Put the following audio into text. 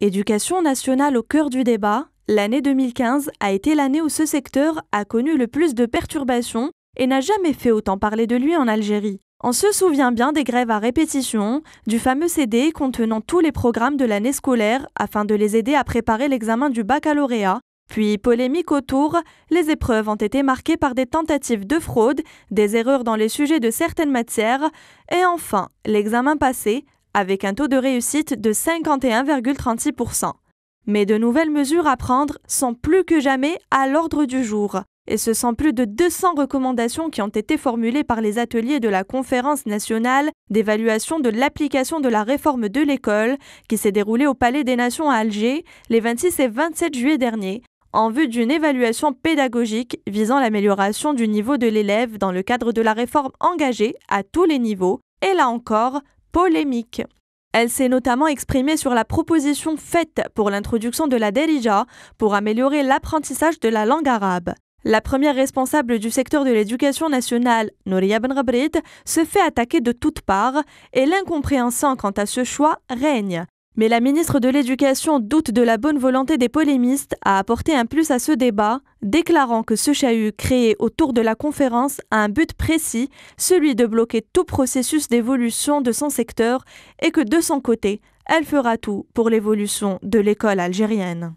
Éducation nationale au cœur du débat, l'année 2015 a été l'année où ce secteur a connu le plus de perturbations et n'a jamais fait autant parler de lui en Algérie. On se souvient bien des grèves à répétition, du fameux CD contenant tous les programmes de l'année scolaire afin de les aider à préparer l'examen du baccalauréat, puis polémique autour, les épreuves ont été marquées par des tentatives de fraude, des erreurs dans les sujets de certaines matières, et enfin, l'examen passé, avec un taux de réussite de 51,36%. Mais de nouvelles mesures à prendre sont plus que jamais à l'ordre du jour. Et ce sont plus de 200 recommandations qui ont été formulées par les ateliers de la Conférence nationale d'évaluation de l'application de la réforme de l'école qui s'est déroulée au Palais des Nations à Alger les 26 et 27 juillet dernier en vue d'une évaluation pédagogique visant l'amélioration du niveau de l'élève dans le cadre de la réforme engagée à tous les niveaux et là encore polémique. Elle s'est notamment exprimée sur la proposition faite pour l'introduction de la Derija pour améliorer l'apprentissage de la langue arabe. La première responsable du secteur de l'éducation nationale, Nouria Ben se fait attaquer de toutes parts et l'incompréhension quant à ce choix règne. Mais la ministre de l'Éducation doute de la bonne volonté des polémistes à apporter un plus à ce débat, déclarant que ce chahut créé autour de la conférence a un but précis, celui de bloquer tout processus d'évolution de son secteur, et que de son côté, elle fera tout pour l'évolution de l'école algérienne.